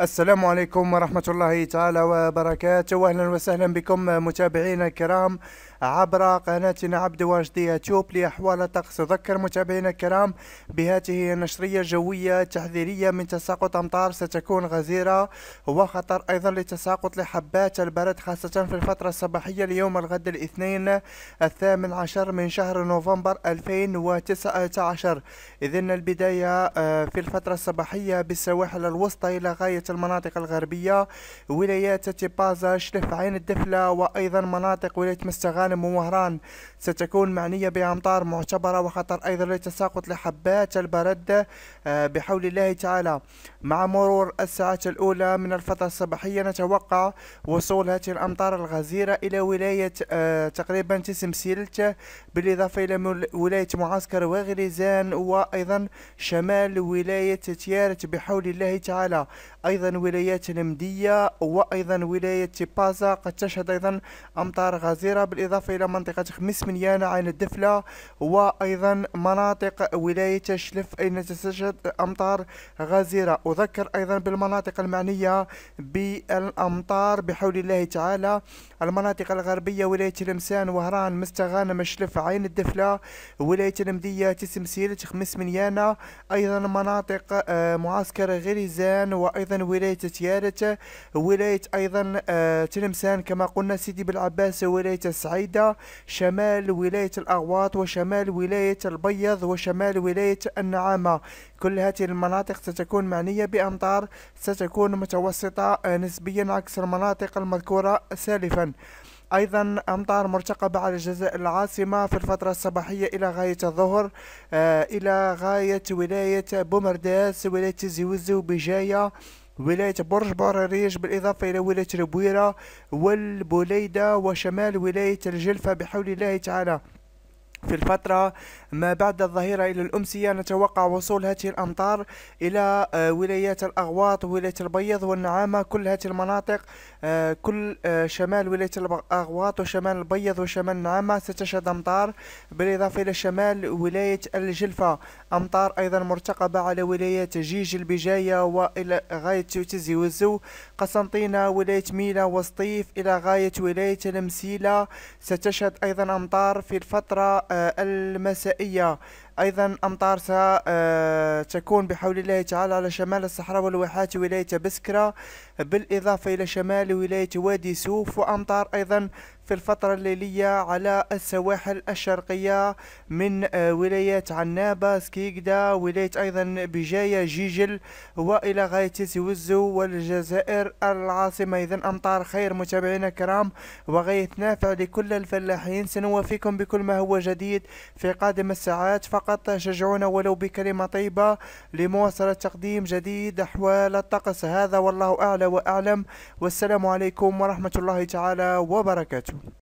السلام عليكم ورحمة الله تعالى وبركاته وأهلا وسهلا بكم متابعينا الكرام عبر قناتنا عبد واجد يوتيوب لأحوال الطقس ذكر متابعينا الكرام بهذه النشرية الجوية التحذيرية من تساقط أمطار ستكون غزيرة وخطر أيضا لتساقط لحبات البرد خاصة في الفترة الصباحية ليوم الغد الاثنين الثامن عشر من شهر نوفمبر 2019 إذن البداية آه، في الفترة الصباحية بالسواحل الوسطى إلى غاية المناطق الغربية ولايات تيبازا شلف عين الدفلة وأيضا مناطق ولاية مستغانم ووهران ستكون معنية بأمطار معتبرة وخطر أيضا للتساقط لحبات البرد آه، بحول الله تعالى مع مرور الساعات الأولى من الفترة الصباحية نتوقع وصول هذه الأمطار الغزيرة إلى ولاية آه، تقريبا تسمسيلت بالإضافة إلى ولاية معسكر وغريزان وأيضا شمال ولاية تيارت بحول الله تعالى أيضا أيضا ولايات المدية وأيضا ولاية بازا قد تشهد أيضا أمطار غزيرة بالإضافة إلى منطقة خميس منيانة عين الدفلة وأيضا مناطق ولاية شلف أين تستشهد أمطار غزيرة أذكر أيضا بالمناطق المعنية بالأمطار بحول الله تعالى المناطق الغربية ولاية لمسان وهران مستغانة مشلف عين الدفلة ولاية المدية تسمسيله خميس منيانة أيضا مناطق آه، معسكر غريزان وأيضا ولاية تيارت ولاية أيضا آه، تلمسان كما قلنا سيدي بالعباس ولاية السعيدة شمال ولاية الأغواط وشمال ولاية البيض وشمال ولاية النعامة كل هذه المناطق ستكون معنية بأمطار ستكون متوسطة آه، نسبيا عكس المناطق المذكورة سالفا ايضا امطار مرتقبه على الجزائر العاصمه في الفتره الصباحيه الى غايه الظهر آه الى غايه ولايه بومرداس ولايه زيوزو بجايه ولاية برج براريج بالإضافة إلى ولاية ربويرة والبوليدة وشمال ولاية الجلفة بحول الله تعالى في الفترة ما بعد الظهيرة إلى الأمسية يعني نتوقع وصول هذه الأمطار إلى آه، ولايات الأغواط ولاية البيض والنعامة كل هذه المناطق آه، كل آه، شمال ولاية الأغواط وشمال البيض وشمال النعامة ستشهد أمطار بالإضافة إلى شمال ولاية الجلفة أمطار أيضا مرتقبة على ولايات جيج البجاية وإلى غاية تيوتيزي وزو قسنطينة ولاية ميلا وسطيف إلى غاية ولاية المسيلة ستشهد أيضا أمطار في الفترة المسائية أيضا أمطار ستكون آه، بحول الله تعالى على شمال الصحراء والواحات ولاية بسكرة بالإضافة إلى شمال ولاية وادي سوف وأمطار أيضا في الفترة الليلية على السواحل الشرقية من آه، ولاية عنابة سكيكدا ولاية أيضا بجاية جيجل وإلى غاية سوزو والجزائر العاصمة إذا أمطار خير متابعينا الكرام وغيث نافع لكل الفلاحين سنوافيكم بكل ما هو جديد في قادم الساعات فقط فقط شجعونا ولو بكلمة طيبة لمواصلة تقديم جديد أحوال الطقس هذا والله أعلى وأعلم والسلام عليكم ورحمة الله تعالى وبركاته